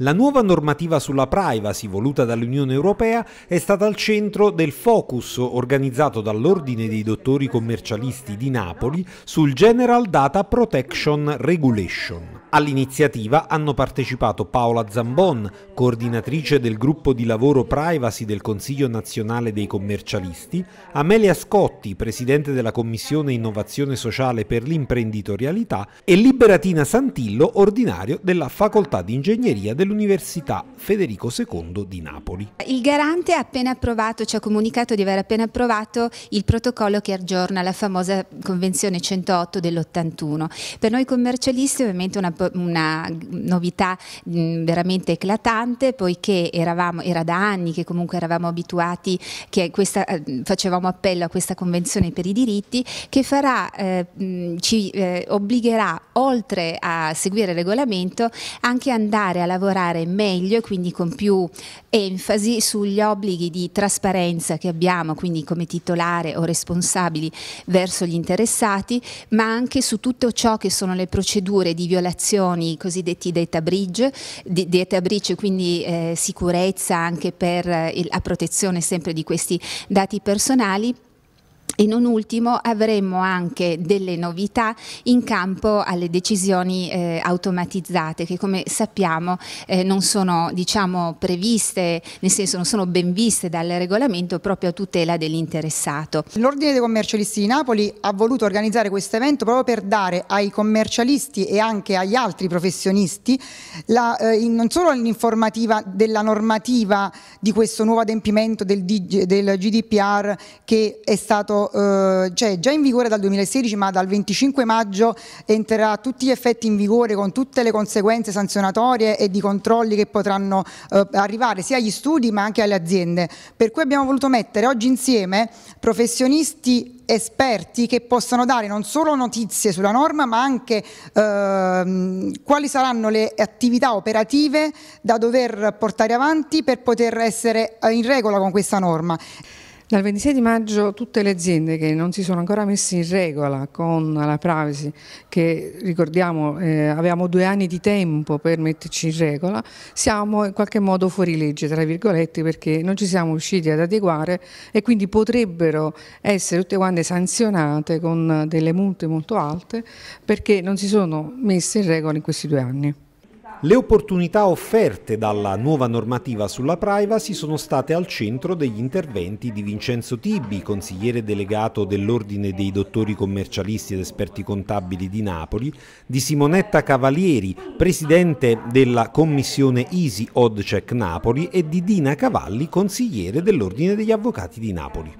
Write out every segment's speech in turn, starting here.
La nuova normativa sulla privacy voluta dall'Unione Europea è stata al centro del focus organizzato dall'Ordine dei Dottori Commercialisti di Napoli sul General Data Protection Regulation. All'iniziativa hanno partecipato Paola Zambon, coordinatrice del gruppo di lavoro privacy del Consiglio nazionale dei commercialisti, Amelia Scotti, presidente della Commissione Innovazione Sociale per l'Imprenditorialità e Liberatina Santillo, ordinario della Facoltà di Ingegneria del dell'Università Federico II di Napoli. Il garante ha appena approvato, ci ha comunicato di aver appena approvato il protocollo che aggiorna la famosa Convenzione 108 dell'81. Per noi commercialisti ovviamente una, una novità veramente eclatante poiché eravamo, era da anni che comunque eravamo abituati che questa, eh, facevamo appello a questa Convenzione per i diritti che farà, eh, ci eh, obbligherà oltre a seguire il regolamento anche andare a lavorare lavorare meglio e quindi con più enfasi sugli obblighi di trasparenza che abbiamo, quindi come titolare o responsabili verso gli interessati, ma anche su tutto ciò che sono le procedure di violazioni cosiddetti data bridge, data bridge quindi eh, sicurezza anche per eh, la protezione sempre di questi dati personali e non ultimo avremo anche delle novità in campo alle decisioni eh, automatizzate che come sappiamo eh, non sono diciamo, previste, nel senso non sono ben viste dal regolamento proprio a tutela dell'interessato. L'Ordine dei commercialisti di Napoli ha voluto organizzare questo evento proprio per dare ai commercialisti e anche agli altri professionisti la, eh, non solo l'informativa della normativa di questo nuovo adempimento del, del GDPR che è stato stato eh, cioè, già in vigore dal 2016 ma dal 25 maggio entrerà a tutti gli effetti in vigore con tutte le conseguenze sanzionatorie e di controlli che potranno eh, arrivare sia agli studi ma anche alle aziende. Per cui abbiamo voluto mettere oggi insieme professionisti esperti che possano dare non solo notizie sulla norma ma anche ehm, quali saranno le attività operative da dover portare avanti per poter essere eh, in regola con questa norma. Dal 26 di maggio tutte le aziende che non si sono ancora messe in regola con la privacy, che ricordiamo eh, avevamo due anni di tempo per metterci in regola, siamo in qualche modo fuori legge, tra virgolette, perché non ci siamo riusciti ad adeguare e quindi potrebbero essere tutte quante sanzionate con delle multe molto alte perché non si sono messe in regola in questi due anni. Le opportunità offerte dalla nuova normativa sulla privacy sono state al centro degli interventi di Vincenzo Tibi, consigliere delegato dell'Ordine dei Dottori Commercialisti ed Esperti Contabili di Napoli, di Simonetta Cavalieri, presidente della commissione Easy Odd Check Napoli e di Dina Cavalli, consigliere dell'Ordine degli Avvocati di Napoli.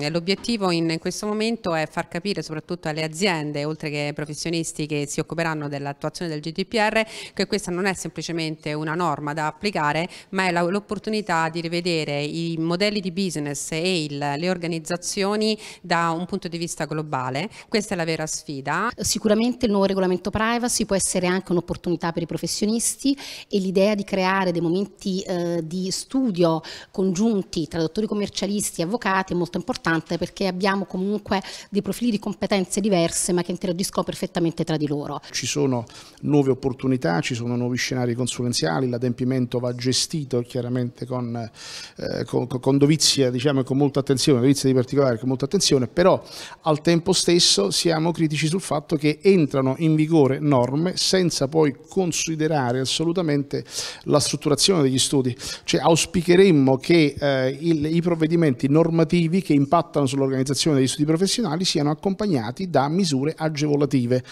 Mm, l'obiettivo in questo momento è far capire soprattutto alle aziende, oltre che ai professionisti che si occuperanno dell'attuazione del GDPR, che questa non è semplicemente una norma da applicare, ma è l'opportunità di rivedere i modelli di business e il, le organizzazioni da un punto di vista globale. Questa è la vera sfida. Sicuramente il nuovo regolamento privacy può essere anche un'opportunità per i professionisti e l'idea di creare dei momenti eh, di studio congiunti tra dottori commercialisti e avvocati è molto importante importante perché abbiamo comunque dei profili di competenze diverse ma che interagiscono perfettamente tra di loro. Ci sono nuove opportunità, ci sono nuovi scenari consulenziali, l'adempimento va gestito chiaramente con, eh, con, con dovizia diciamo, e con molta attenzione, dovizia di particolare con molta attenzione, però al tempo stesso siamo critici sul fatto che entrano in vigore norme senza poi considerare assolutamente la strutturazione degli studi. Cioè, auspicheremmo che eh, il, i provvedimenti normativi che impattano impattano sull'organizzazione degli studi professionali siano accompagnati da misure agevolative